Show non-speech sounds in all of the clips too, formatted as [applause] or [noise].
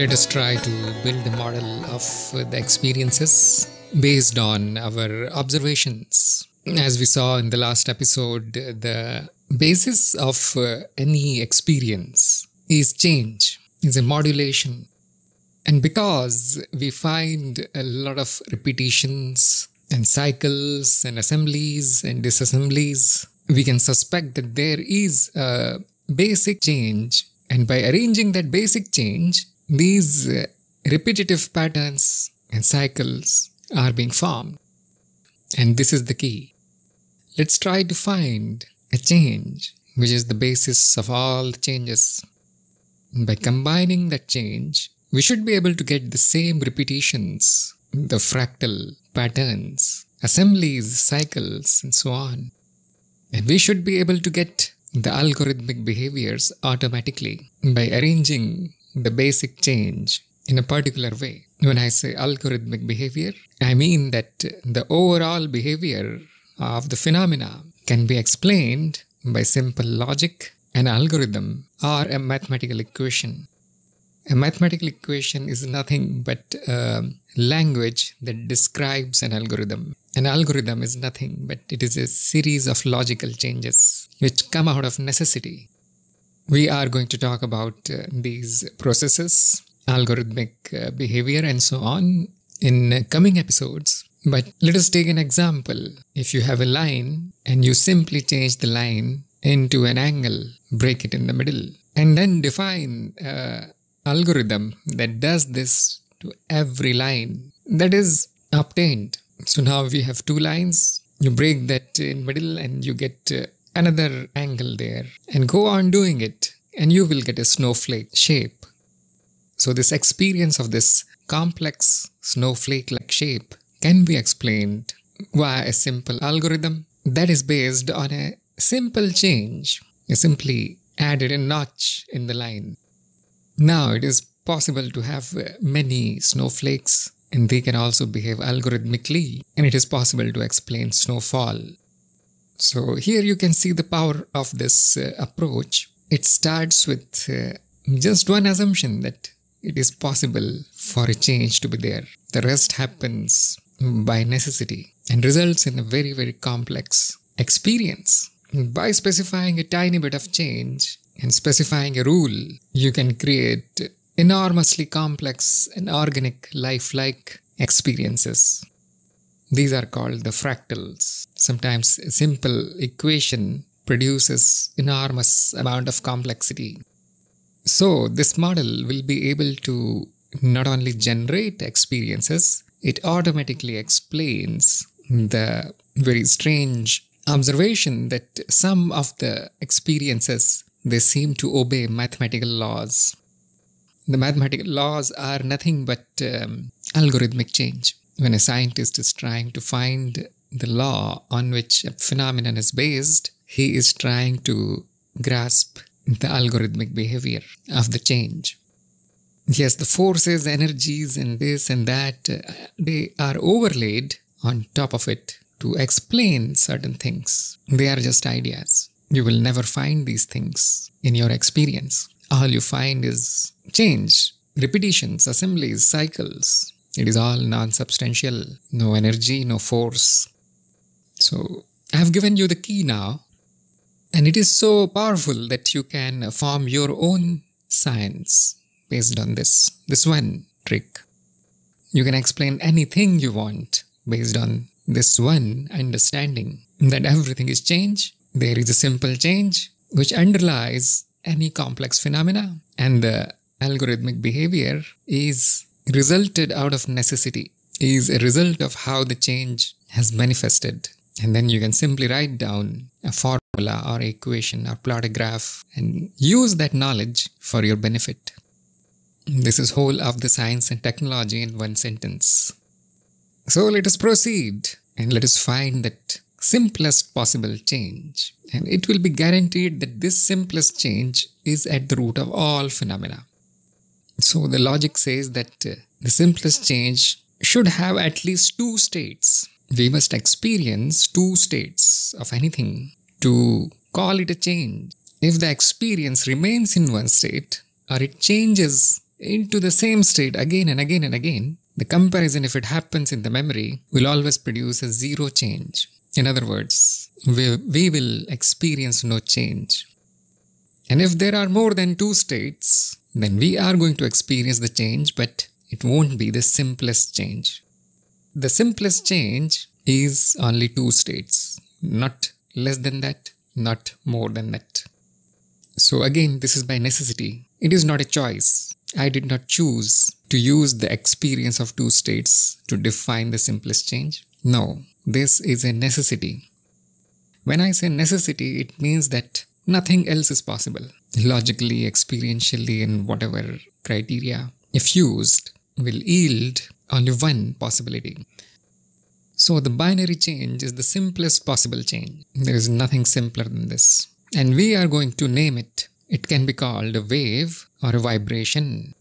let us try to build a model of the experiences based on our observations. As we saw in the last episode, the basis of uh, any experience is change, is a modulation. And because we find a lot of repetitions and cycles and assemblies and disassemblies, we can suspect that there is a basic change. And by arranging that basic change, these uh, repetitive patterns and cycles are being formed. And this is the key. Let's try to find a change which is the basis of all the changes. By combining that change, we should be able to get the same repetitions, the fractal patterns, assemblies, cycles, and so on. And we should be able to get the algorithmic behaviors automatically by arranging the basic change in a particular way. When I say algorithmic behavior, I mean that the overall behavior of the phenomena can be explained by simple logic, an algorithm, or a mathematical equation. A mathematical equation is nothing but language that describes an algorithm. An algorithm is nothing but it is a series of logical changes which come out of necessity we are going to talk about uh, these processes, algorithmic uh, behavior, and so on in uh, coming episodes. But let us take an example. If you have a line and you simply change the line into an angle, break it in the middle, and then define an uh, algorithm that does this to every line, that is obtained. So now we have two lines. You break that in middle and you get uh, another angle there and go on doing it and you will get a snowflake shape. So this experience of this complex snowflake-like shape can be explained via a simple algorithm that is based on a simple change. You simply added a notch in the line. Now it is possible to have uh, many snowflakes and they can also behave algorithmically and it is possible to explain snowfall so here you can see the power of this uh, approach. It starts with uh, just one assumption that it is possible for a change to be there. The rest happens by necessity and results in a very, very complex experience. By specifying a tiny bit of change and specifying a rule, you can create enormously complex and organic lifelike experiences. These are called the fractals. Sometimes a simple equation produces enormous amount of complexity. So this model will be able to not only generate experiences, it automatically explains the very strange observation that some of the experiences they seem to obey mathematical laws. The mathematical laws are nothing but um, algorithmic change when a scientist is trying to find the law on which a phenomenon is based, he is trying to grasp the algorithmic behavior of the change. Yes, the forces, energies, and this and that, uh, they are overlaid on top of it to explain certain things. They are just ideas. You will never find these things in your experience. All you find is change, repetitions, assemblies, cycles, it is all non substantial, no energy, no force. So, I have given you the key now, and it is so powerful that you can form your own science based on this, this one trick. You can explain anything you want based on this one understanding that everything is change, there is a simple change which underlies any complex phenomena, and the algorithmic behavior is resulted out of necessity is a result of how the change has manifested. And then you can simply write down a formula or equation or plot a graph and use that knowledge for your benefit. This is whole of the science and technology in one sentence. So let us proceed and let us find that simplest possible change. And it will be guaranteed that this simplest change is at the root of all phenomena. So the logic says that uh, the simplest change should have at least two states. We must experience two states of anything to call it a change. If the experience remains in one state or it changes into the same state again and again and again, the comparison, if it happens in the memory, will always produce a zero change. In other words, we, we will experience no change. And if there are more than two states, then we are going to experience the change, but it won't be the simplest change. The simplest change is only two states, not less than that, not more than that. So, again, this is by necessity. It is not a choice. I did not choose to use the experience of two states to define the simplest change. No, this is a necessity. When I say necessity, it means that nothing else is possible logically, experientially, and whatever criteria, if used, will yield only one possibility. So the binary change is the simplest possible change. There is nothing simpler than this. And we are going to name it. It can be called a wave or a vibration.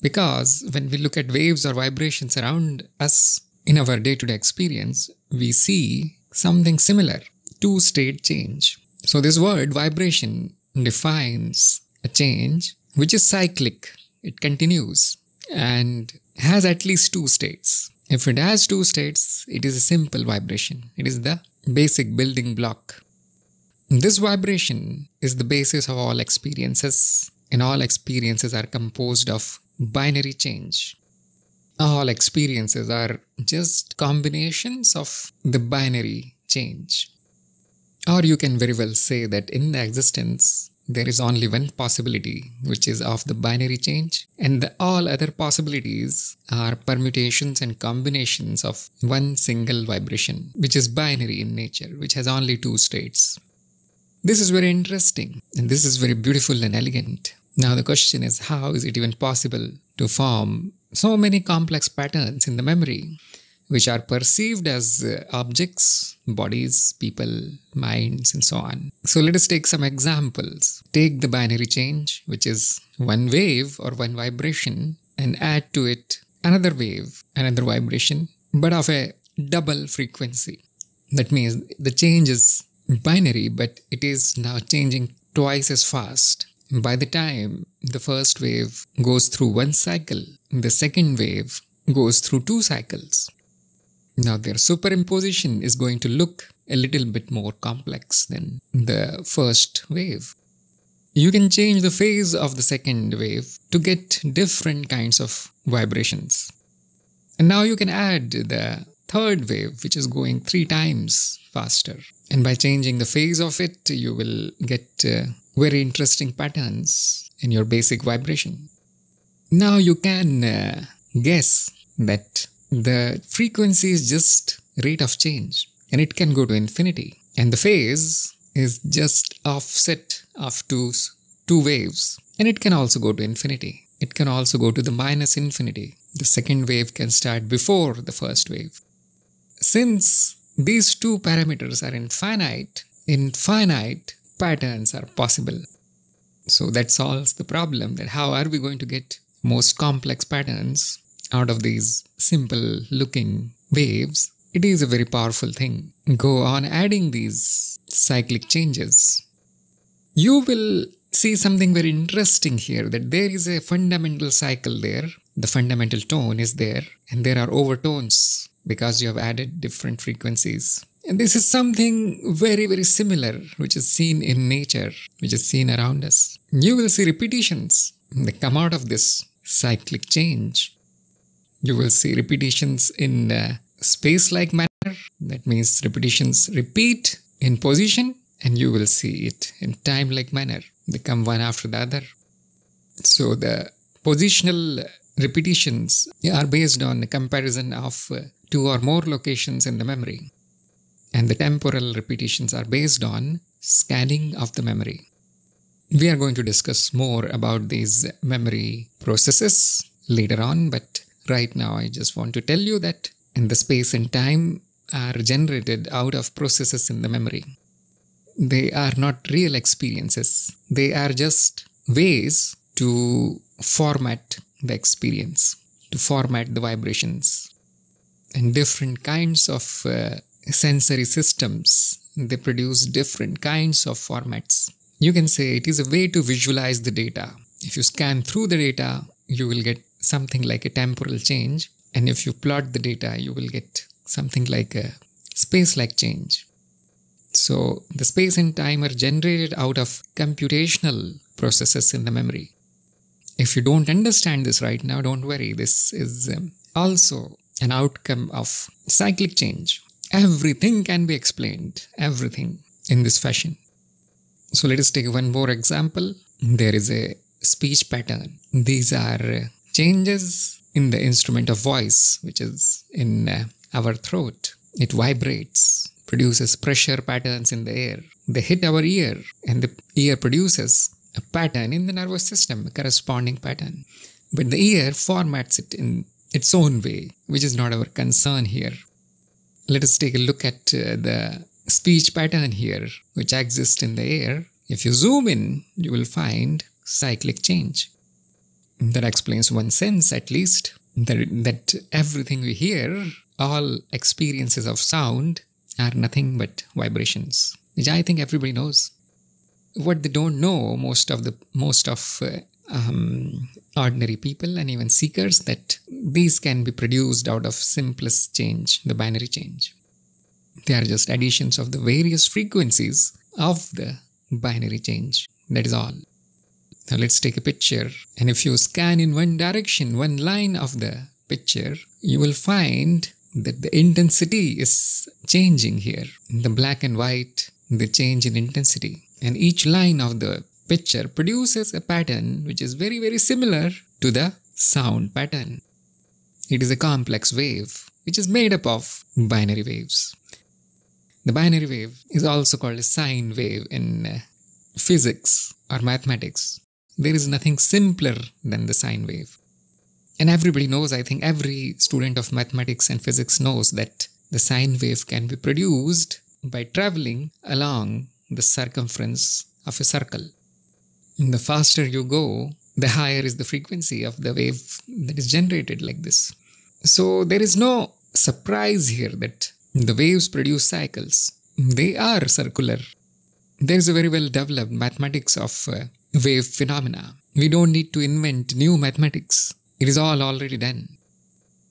Because when we look at waves or vibrations around us in our day to day experience, we see something similar to state change. So, this word vibration defines a change which is cyclic, it continues and has at least two states. If it has two states, it is a simple vibration, it is the basic building block. This vibration is the basis of all experiences, and all experiences are composed of binary change. All experiences are just combinations of the binary change. Or you can very well say that in the existence, there is only one possibility, which is of the binary change, and the all other possibilities are permutations and combinations of one single vibration, which is binary in nature, which has only two states. This is very interesting, and this is very beautiful and elegant. Now, the question is how is it even possible to form so many complex patterns in the memory? which are perceived as uh, objects, bodies, people, minds, and so on. So let us take some examples. Take the binary change, which is one wave or one vibration, and add to it another wave, another vibration, but of a double frequency. That means the change is binary, but it is now changing twice as fast. By the time the first wave goes through one cycle, the second wave goes through two cycles. Now their superimposition is going to look a little bit more complex than the first wave. You can change the phase of the second wave to get different kinds of vibrations. And now you can add the third wave, which is going three times faster. And by changing the phase of it, you will get uh, very interesting patterns in your basic vibration. Now you can uh, guess that the frequency is just rate of change and it can go to infinity. And the phase is just offset of two, two waves and it can also go to infinity. It can also go to the minus infinity. The second wave can start before the first wave. Since these two parameters are infinite, infinite patterns are possible. So that solves the problem that how are we going to get most complex patterns out of these simple looking waves, it is a very powerful thing. Go on adding these cyclic changes. You will see something very interesting here that there is a fundamental cycle there. The fundamental tone is there, and there are overtones because you have added different frequencies. And this is something very, very similar which is seen in nature, which is seen around us. You will see repetitions. that come out of this cyclic change you will see repetitions in uh, space-like manner. That means repetitions repeat in position and you will see it in time-like manner. They come one after the other. So the positional repetitions are based on a comparison of uh, two or more locations in the memory. And the temporal repetitions are based on scanning of the memory. We are going to discuss more about these memory processes later on, but Right now, I just want to tell you that in the space and time are generated out of processes in the memory. They are not real experiences, they are just ways to format the experience, to format the vibrations. And different kinds of uh, sensory systems, they produce different kinds of formats. You can say it is a way to visualize the data. If you scan through the data, you will get something like a temporal change. And if you plot the data, you will get something like a space like change. So the space and time are generated out of computational processes in the memory. If you don't understand this right now, don't worry. This is um, also an outcome of cyclic change. Everything can be explained, everything in this fashion. So let us take one more example. There is a speech pattern. These are uh, changes in the instrument of voice, which is in uh, our throat. It vibrates, produces pressure patterns in the air. They hit our ear, and the ear produces a pattern in the nervous system, a corresponding pattern. But the ear formats it in its own way, which is not our concern here. Let us take a look at uh, the speech pattern here, which exists in the air. If you zoom in, you will find cyclic change. That explains one sense, at least, that, that everything we hear, all experiences of sound, are nothing but vibrations, which I think everybody knows. What they don't know, most of the most of uh, um, ordinary people and even seekers, that these can be produced out of simplest change, the binary change. They are just additions of the various frequencies of the binary change. That is all. Now let's take a picture and if you scan in one direction, one line of the picture, you will find that the intensity is changing here. The black and white, the change in intensity. And each line of the picture produces a pattern which is very very similar to the sound pattern. It is a complex wave which is made up of binary waves. The binary wave is also called a sine wave in uh, physics or mathematics there is nothing simpler than the sine wave. And everybody knows, I think every student of mathematics and physics knows that the sine wave can be produced by traveling along the circumference of a circle. And the faster you go, the higher is the frequency of the wave that is generated like this. So there is no surprise here that the waves produce cycles. They are circular. There is a very well developed mathematics of uh, wave phenomena. We don't need to invent new mathematics. It is all already done.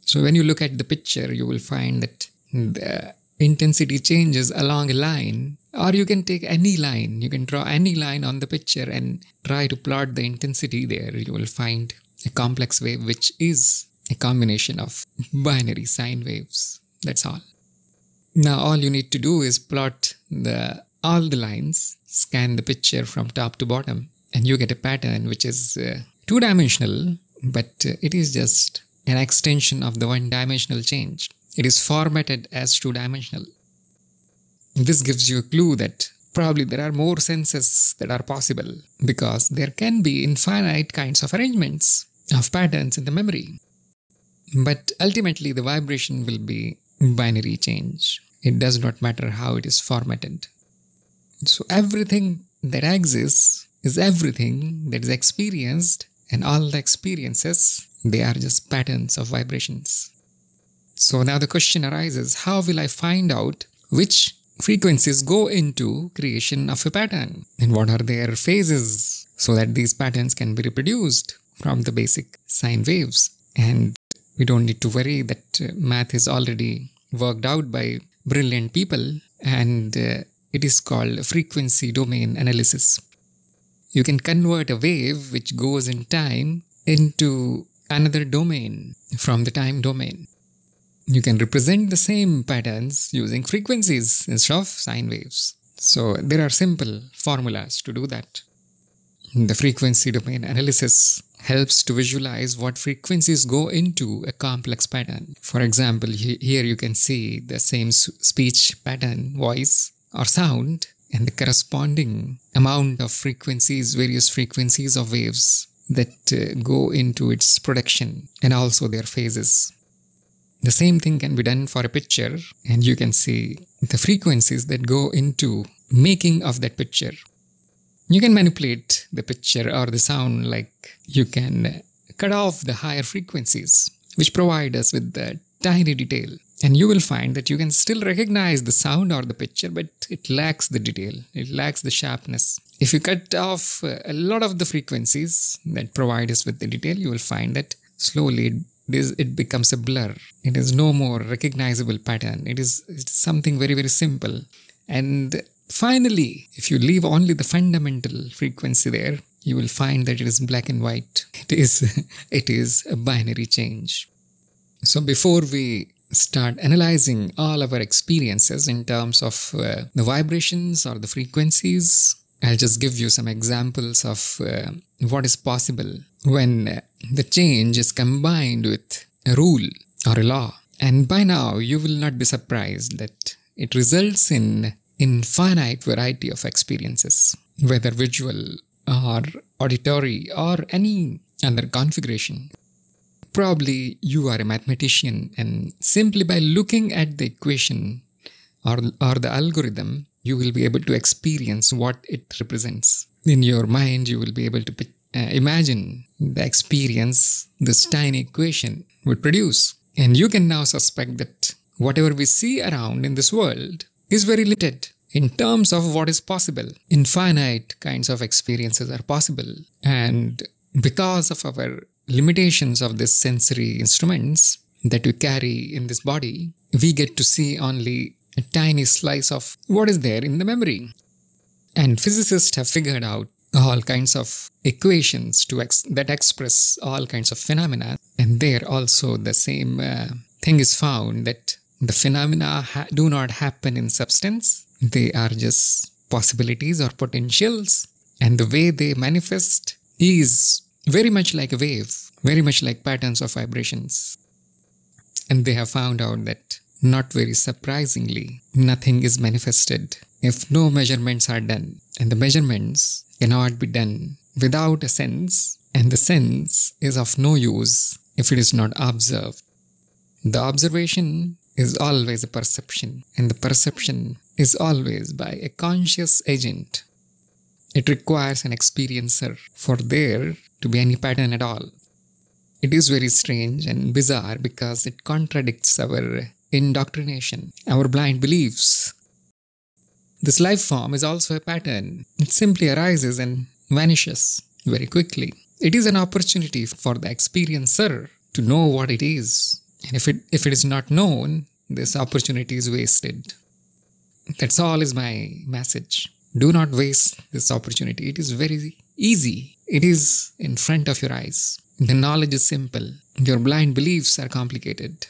So when you look at the picture, you will find that the intensity changes along a line or you can take any line you can draw any line on the picture and try to plot the intensity there you will find a complex wave which is a combination of binary sine waves that's all now all you need to do is plot the all the lines scan the picture from top to bottom and you get a pattern which is uh, two dimensional, but uh, it is just an extension of the one dimensional change. It is formatted as two dimensional. This gives you a clue that probably there are more senses that are possible because there can be infinite kinds of arrangements of patterns in the memory. But ultimately, the vibration will be binary change. It does not matter how it is formatted. So, everything that exists is everything that is experienced and all the experiences, they are just patterns of vibrations. So now the question arises, how will I find out which frequencies go into creation of a pattern and what are their phases so that these patterns can be reproduced from the basic sine waves. And we don't need to worry that uh, math is already worked out by brilliant people and uh, it is called frequency domain analysis you can convert a wave which goes in time into another domain from the time domain. You can represent the same patterns using frequencies instead of sine waves. So there are simple formulas to do that. The frequency domain analysis helps to visualize what frequencies go into a complex pattern. For example, here you can see the same speech pattern, voice, or sound and the corresponding amount of frequencies, various frequencies of waves that uh, go into its production and also their phases. The same thing can be done for a picture and you can see the frequencies that go into making of that picture. You can manipulate the picture or the sound like you can cut off the higher frequencies which provide us with the tiny detail and you will find that you can still recognize the sound or the picture, but it lacks the detail, it lacks the sharpness. If you cut off uh, a lot of the frequencies that provide us with the detail, you will find that slowly it becomes a blur. It is no more recognizable pattern. It is something very, very simple. And finally, if you leave only the fundamental frequency there, you will find that it is black and white. It is, [laughs] it is a binary change. So before we start analyzing all our experiences in terms of uh, the vibrations or the frequencies. I'll just give you some examples of uh, what is possible when uh, the change is combined with a rule or a law. And by now, you will not be surprised that it results in infinite variety of experiences, whether visual or auditory or any other configuration probably you are a mathematician and simply by looking at the equation or, or the algorithm, you will be able to experience what it represents. In your mind, you will be able to uh, imagine the experience this tiny equation would produce. And you can now suspect that whatever we see around in this world is very limited in terms of what is possible. Infinite kinds of experiences are possible. And because of our limitations of these sensory instruments that we carry in this body, we get to see only a tiny slice of what is there in the memory. And physicists have figured out all kinds of equations to ex that express all kinds of phenomena, and there also the same uh, thing is found that the phenomena do not happen in substance; they are just possibilities or potentials, and the way they manifest is very much like a wave, very much like patterns of vibrations. And they have found out that, not very surprisingly, nothing is manifested if no measurements are done. And the measurements cannot be done without a sense, and the sense is of no use if it is not observed. The observation is always a perception, and the perception is always by a conscious agent. It requires an experiencer for there to be any pattern at all. It is very strange and bizarre because it contradicts our indoctrination, our blind beliefs. This life form is also a pattern. It simply arises and vanishes very quickly. It is an opportunity for the experiencer to know what it is. And if it, if it is not known, this opportunity is wasted. That's all is my message. Do not waste this opportunity. It is very easy. It is in front of your eyes. The knowledge is simple. Your blind beliefs are complicated.